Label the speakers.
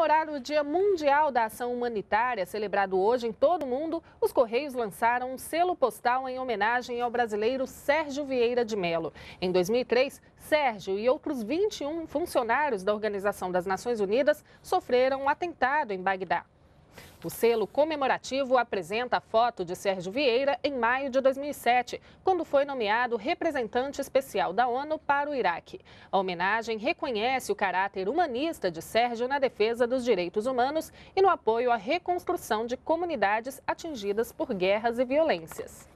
Speaker 1: comemorar o Dia Mundial da Ação Humanitária, celebrado hoje em todo o mundo, os Correios lançaram um selo postal em homenagem ao brasileiro Sérgio Vieira de Mello. Em 2003, Sérgio e outros 21 funcionários da Organização das Nações Unidas sofreram um atentado em Bagdá. O selo comemorativo apresenta a foto de Sérgio Vieira em maio de 2007, quando foi nomeado representante especial da ONU para o Iraque. A homenagem reconhece o caráter humanista de Sérgio na defesa dos direitos humanos e no apoio à reconstrução de comunidades atingidas por guerras e violências.